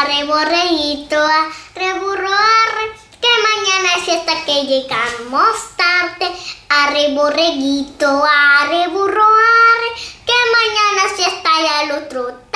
arre, borreguito, que mañana es esta que llegamos tarde. Arre, borreguito, arre, que mañana es ya el otro